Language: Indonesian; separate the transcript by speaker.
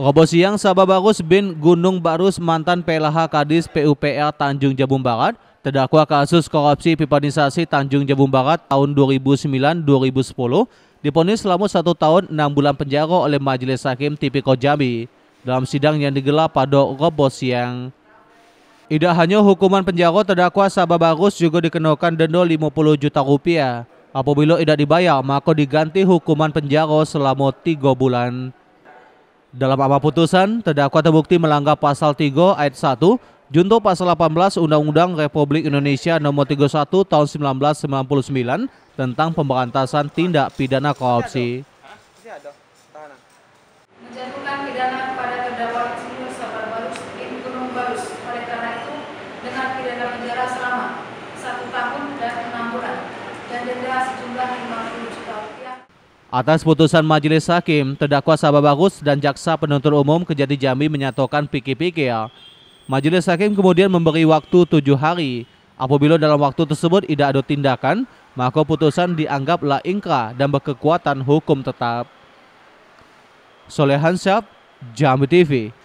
Speaker 1: Robo siang, Sabah Barus bin Gunung Barus mantan PLH Kadis PUPR Tanjung Jabung Barat terdakwa kasus korupsi pipanisasi Tanjung Jabung Barat tahun 2009-2010 diponis selama satu tahun enam bulan penjara oleh Majelis Hakim Tipikor Jambi dalam sidang yang digelar pada Robo siang. Tidak hanya hukuman penjara terdakwa Sabah Barus juga dikenakan denda 50 juta rupiah. Apabila tidak dibayar, maka diganti hukuman penjara selama tiga bulan. Dalam apa putusan, terdakwa terbukti melanggar pasal 3 ayat 1 junto pasal 18 Undang-Undang Republik Indonesia nomor 31 tahun 1999 tentang pemberantasan tindak pidana korupsi.
Speaker 2: Menjatuhkan pidana kepada terdakwa Sinus Sabar Barus bin Gunung Barus oleh karena itu dengan pidana penjara selama satu tahun dan enam bulan dan denda sejumlah 50
Speaker 1: juta rupiah. Atas putusan majelis hakim, terdakwa Sabah Bagus dan jaksa penuntut umum Kejati Jambi menyatakan pikir-pikir. Majelis hakim kemudian memberi waktu tujuh hari. Apabila dalam waktu tersebut tidak ada tindakan, maka putusan dianggaplah ingkar dan berkekuatan hukum tetap. Solehan Syab, Jambi TV.